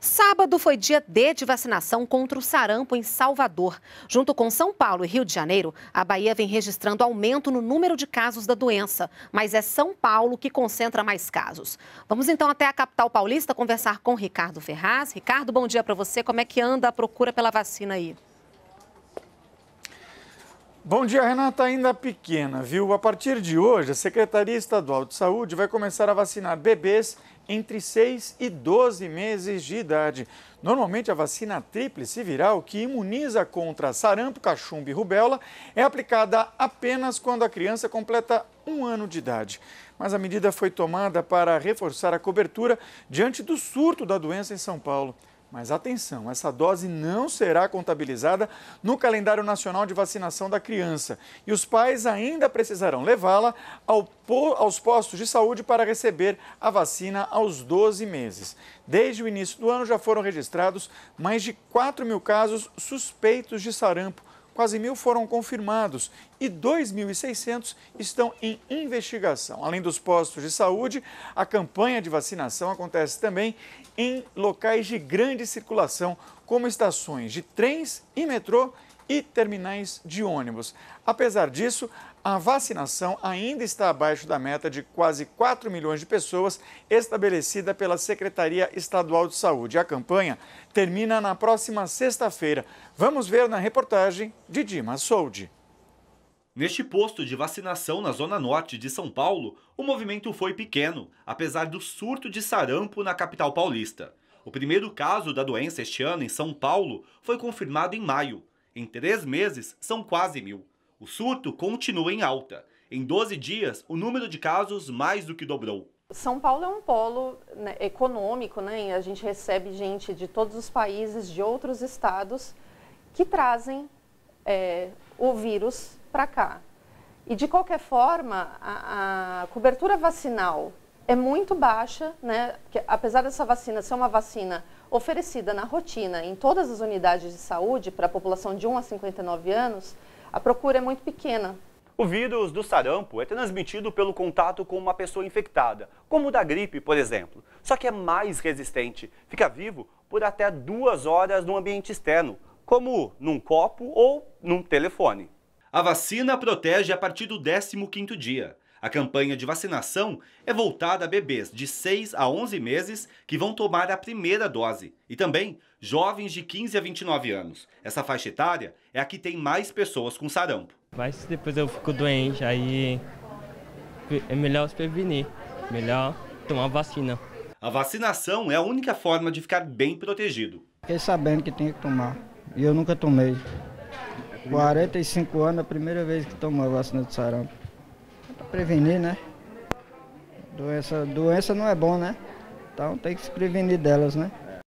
Sábado foi dia D de vacinação contra o sarampo em Salvador. Junto com São Paulo e Rio de Janeiro, a Bahia vem registrando aumento no número de casos da doença, mas é São Paulo que concentra mais casos. Vamos então até a capital paulista conversar com Ricardo Ferraz. Ricardo, bom dia para você. Como é que anda a procura pela vacina aí? Bom dia, Renata. Ainda pequena, viu? A partir de hoje, a Secretaria Estadual de Saúde vai começar a vacinar bebês entre 6 e 12 meses de idade. Normalmente, a vacina tríplice viral, que imuniza contra sarampo, cachumba e rubéola, é aplicada apenas quando a criança completa um ano de idade. Mas a medida foi tomada para reforçar a cobertura diante do surto da doença em São Paulo. Mas atenção, essa dose não será contabilizada no calendário nacional de vacinação da criança e os pais ainda precisarão levá-la ao, aos postos de saúde para receber a vacina aos 12 meses. Desde o início do ano já foram registrados mais de 4 mil casos suspeitos de sarampo quase mil foram confirmados e 2.600 estão em investigação. Além dos postos de saúde, a campanha de vacinação acontece também em locais de grande circulação, como estações de trens e metrô e terminais de ônibus. Apesar disso, a vacinação ainda está abaixo da meta de quase 4 milhões de pessoas estabelecida pela Secretaria Estadual de Saúde. A campanha termina na próxima sexta-feira. Vamos ver na reportagem de Dimas Soldi. Neste posto de vacinação na zona norte de São Paulo, o movimento foi pequeno, apesar do surto de sarampo na capital paulista. O primeiro caso da doença este ano em São Paulo foi confirmado em maio, em três meses, são quase mil. O surto continua em alta. Em 12 dias, o número de casos mais do que dobrou. São Paulo é um polo né, econômico, né? A gente recebe gente de todos os países, de outros estados, que trazem é, o vírus para cá. E de qualquer forma, a, a cobertura vacinal é muito baixa, né? apesar dessa vacina ser uma vacina oferecida na rotina em todas as unidades de saúde para a população de 1 a 59 anos, a procura é muito pequena. O vírus do sarampo é transmitido pelo contato com uma pessoa infectada, como o da gripe, por exemplo. Só que é mais resistente, fica vivo por até duas horas no ambiente externo, como num copo ou num telefone. A vacina protege a partir do 15º dia. A campanha de vacinação é voltada a bebês de 6 a 11 meses que vão tomar a primeira dose e também jovens de 15 a 29 anos. Essa faixa etária é a que tem mais pessoas com sarampo. Mas depois eu fico doente, aí é melhor se prevenir, melhor tomar vacina. A vacinação é a única forma de ficar bem protegido. Fiquei sabendo que tinha que tomar e eu nunca tomei. 45 é anos, a primeira vez que tomo a vacina de sarampo prevenir, né? Doença, doença não é bom, né? Então tem que se prevenir delas, né?